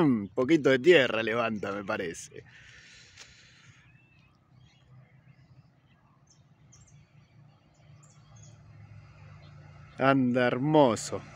Un poquito de tierra levanta, me parece. Anda hermoso.